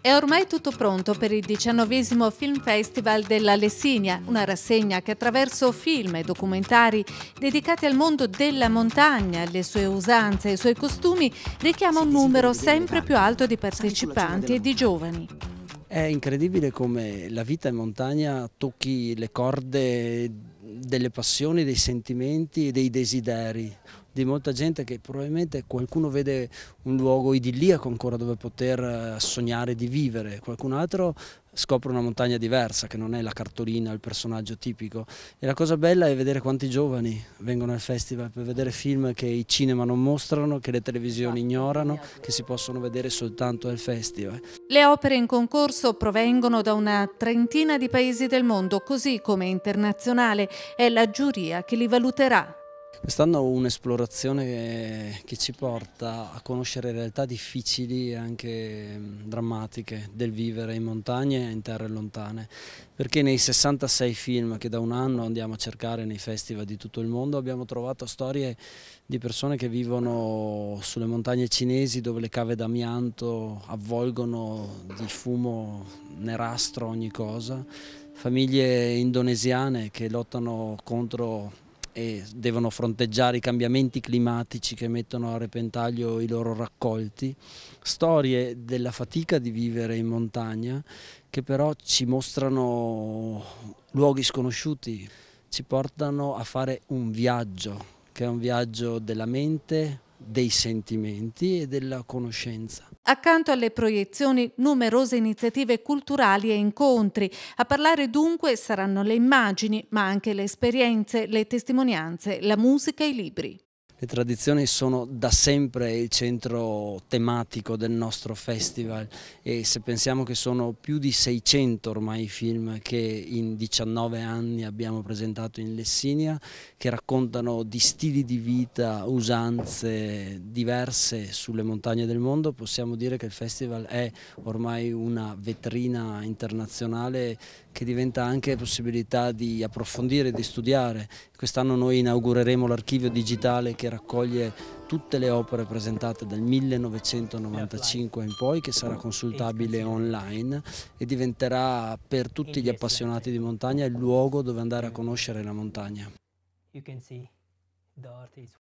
È ormai tutto pronto per il diciannovesimo Film Festival della Lessinia, una rassegna che attraverso film e documentari dedicati al mondo della montagna, alle sue usanze e i suoi costumi, richiama un numero sempre più alto di partecipanti e di giovani. È incredibile come la vita in montagna tocchi le corde delle passioni, dei sentimenti e dei desideri di molta gente che probabilmente qualcuno vede un luogo idilliaco ancora dove poter eh, sognare di vivere, qualcun altro scopre una montagna diversa che non è la cartolina, il personaggio tipico e la cosa bella è vedere quanti giovani vengono al festival per vedere film che i cinema non mostrano, che le televisioni ignorano, che si possono vedere soltanto al festival. Le opere in concorso provengono da una trentina di paesi del mondo, così come internazionale è la giuria che li valuterà. Quest'anno un'esplorazione che, ci porta a conoscere realtà difficili e anche mm, drammatiche del vivere in montagne e in terre lontane, perché nei 66 film che da un anno andiamo a cercare nei festival di tutto il mondo abbiamo trovato storie di persone che vivono sulle montagne cinesi dove le cave d'amianto avvolgono di fumo nerastro ogni cosa, famiglie indonesiane che lottano contro e devono fronteggiare i cambiamenti climatici che mettono a repentaglio i loro raccolti, storie della fatica di vivere in montagna che però ci mostrano luoghi sconosciuti, ci portano a fare un viaggio, che è un viaggio della mente, dei sentimenti e della conoscenza. Accanto alle proiezioni, numerose iniziative culturali e incontri. A parlare dunque saranno le immagini, ma anche le esperienze, le testimonianze, la musica e i libri. Le tradizioni sono da sempre il centro tematico del nostro festival e se pensiamo che sono più di 600 ormai i film che in 19 anni abbiamo presentato in Lessinia, che raccontano di stili di vita, usanze diverse sulle montagne del mondo, possiamo dire che il festival è ormai una vetrina internazionale che diventa anche possibilità di approfondire, di studiare. Quest'anno noi inaugureremo l'archivio digitale che che raccoglie tutte le opere presentate dal 1995 in poi che sarà consultabile online e diventerà per tutti gli appassionati di montagna il luogo dove andare a conoscere la montagna.